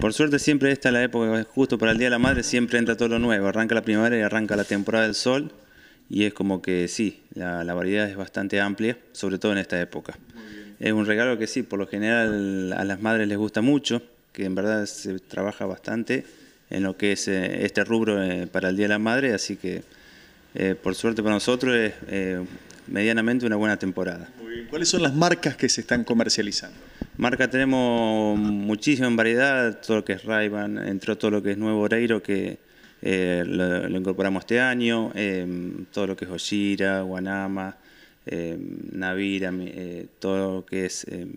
Por suerte siempre esta la época, justo para el Día de la Madre siempre entra todo lo nuevo, arranca la primavera y arranca la temporada del sol y es como que sí, la, variedad es bastante amplia, sobre todo en esta época. Es un regalo que sí, por lo general a las madres les gusta mucho, que en verdad se trabaja bastante en lo que es eh, este rubro eh, para el Día de la Madre, así que eh, por suerte para nosotros es medianamente una buena temporada. ¿Cuáles son las marcas que se están comercializando? Marca tenemos muchísima variedad, todo lo que es Rayban, entró todo lo que es Nuevo Oreiro, que eh, lo, incorporamos este año, em, todo lo que es Oshira, Guanama, em, Navira, eh, todo lo que es em,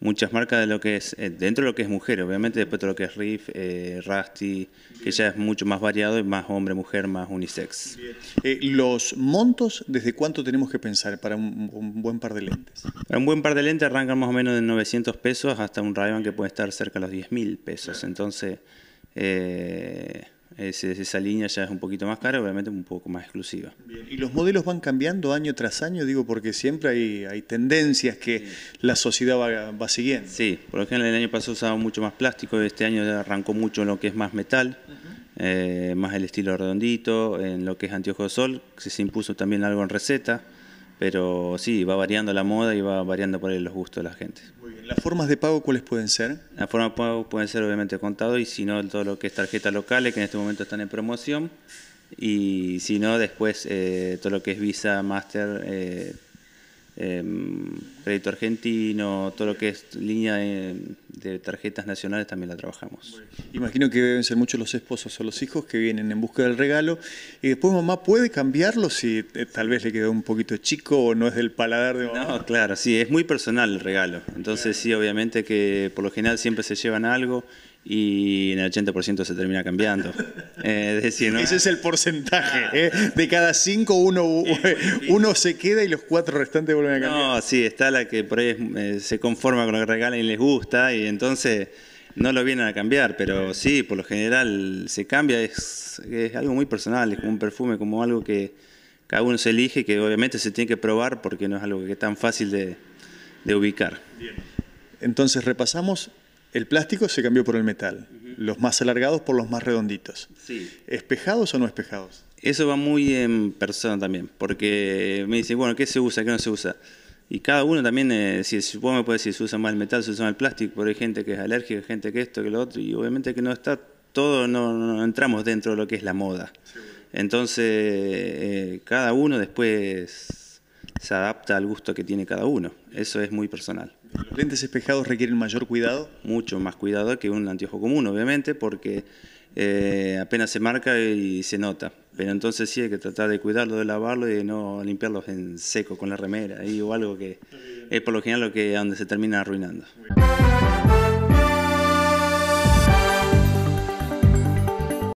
muchas marcas de lo que es, eh, dentro de lo que es mujer, obviamente, después de lo que es Riff, eh, Rusty, que ya es mucho más variado y más hombre-mujer, más unisex. Eh, los montos, ¿desde cuánto tenemos que pensar para un, buen par de lentes? Para un buen par de lentes arrancan más o menos de 900 pesos hasta un ray que puede estar cerca de los 10 mil pesos. Entonces, eh, esa línea ya es un poquito más cara, obviamente un poco más exclusiva. ¿Y los modelos van cambiando año tras año? Digo, porque siempre hay, tendencias que la sociedad va, siguiendo. Sí, por ejemplo, el año pasado usaba mucho más plástico, este año arrancó mucho en lo que es más metal, eh, más el estilo redondito, en lo que es anteojo de sol, se impuso también algo en receta. Pero sí, va variando la moda y va variando por ahí los gustos de la gente. Muy bien. ¿Las formas de pago cuáles pueden ser? Las formas de pago pueden ser obviamente contado y si no todo lo que es tarjeta local, que en este momento están en promoción y si no después eh, todo lo que es Visa, Master, eh, em, Crédito Argentino, todo lo que es línea... Este, tarjetas nacionales también la trabajamos. Imagino que deben ser muchos los esposos o los hijos que vienen en busca del regalo y después mamá puede cambiarlo si eh, tal vez le queda un poquito chico o no es del paladar de mamá. No, claro, sí, es muy personal el regalo. Entonces sí, obviamente que por lo general siempre se llevan algo y en el 80% se termina cambiando. Eh, Ese es el porcentaje. Ah. Eh. De cada cinco, pues, uno, se queda y los cuatro restantes vuelven a cambiar. No, sí, está la que por ahí se conforma con lo que regalan y les gusta y entonces no lo vienen a cambiar, pero sí, por lo general se cambia, es, algo muy personal, es como un perfume, como algo que cada uno se elige, que obviamente se tiene que probar porque no es algo que es tan fácil de, ubicar. Entonces repasamos, el plástico se cambió por el metal, los más alargados por los más redonditos. Sí. ¿Espejados o no espejados? Eso va muy en persona también, porque me dicen, bueno, ¿qué se usa, qué no se usa? Y cada uno también, eh, si supongo me decir, se usa más el metal, se usa más el plástico, pero hay gente que es alérgica, gente que esto, que lo otro, y obviamente que no está todo, no, entramos dentro de lo que es la moda. Entonces, eh, cada uno después se adapta al gusto que tiene cada uno. Eso es muy personal. ¿Los lentes espejados requieren mayor cuidado? Mucho más cuidado que un anteojo común, obviamente, porque eh, apenas se marca y se nota. Pero entonces sí hay que tratar de cuidarlo, de lavarlo y de no limpiarlo en seco con la remera y, o algo que es por lo general lo que donde se termina arruinando.